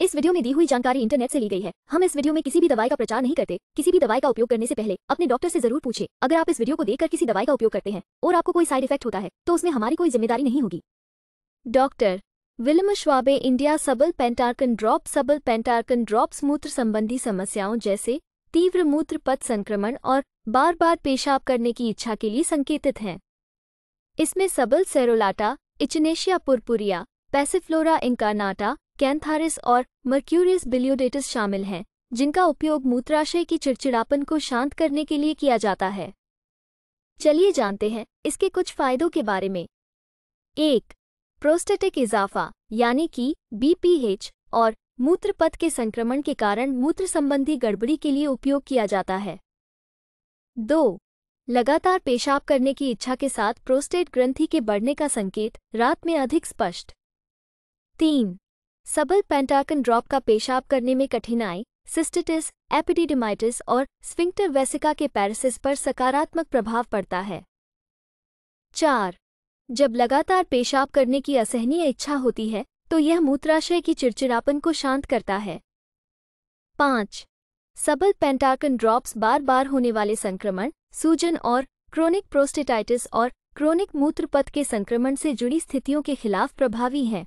इस वीडियो में दी हुई जानकारी इंटरनेट से ली गई है हम इस वीडियो में किसी भी दवाई का प्रचार नहीं करते किसी भी दवाई का उपयोग करने से पहले अपने डॉक्टर से जरूर पूछे अगर आप इस वीडियो को देखकर किसी दवाई का उपयोग करते हैं और आपको कोई साइड इफेक्ट होता है तो उसमें हमारी कोई जिम्मेदारी नहीं होगी डॉक्टर विलम श्वाबे इंडिया सबल पेंटार्कन ड्रॉप सबल पेंटार्कन ड्रॉप्स मूत्र संबंधी समस्याओं जैसे तीव्र मूत्र पथ संक्रमण और बार बार पेशाब करने की इच्छा के लिए संकेतित हैं इसमें sabal serrulata echinacea purpurea passiflora incarnata cantharis और मर्क्यूरियस बिलियोडेटिस शामिल हैं जिनका उपयोग मूत्राशय की चिड़चिड़ापन को शांत करने के लिए किया जाता है चलिए जानते हैं इसके कुछ फायदों के बारे में एक प्रोस्टेटिक इजाफा यानी कि बीपीएच और मूत्रपथ के संक्रमण के कारण मूत्र संबंधी गड़बड़ी के लिए उपयोग किया जाता है दो लगातार पेशाब करने की इच्छा के साथ प्रोस्टेट ग्रंथि के बढ़ने का संकेत रात में अधिक स्पष्ट तीन सबल पेंटाकन ड्रॉप का पेशाब करने में कठिनाई सिस्टिटिस एपिडिडिमाइटिस और स्विंक्टर वेसिका के पैरसिस पर सकारात्मक प्रभाव पड़ता है चार जब लगातार पेशाब करने की असहनीय इच्छा होती है तो यह मूत्राशय की चिड़चिड़ापन को शांत करता है पाँच सबल पेंटाकन ड्रॉप्स बार बार होने वाले संक्रमण सूजन और क्रोनिक प्रोस्टेटाइटिस और क्रोनिक मूत्रपथ के संक्रमण से जुड़ी स्थितियों के खिलाफ प्रभावी हैं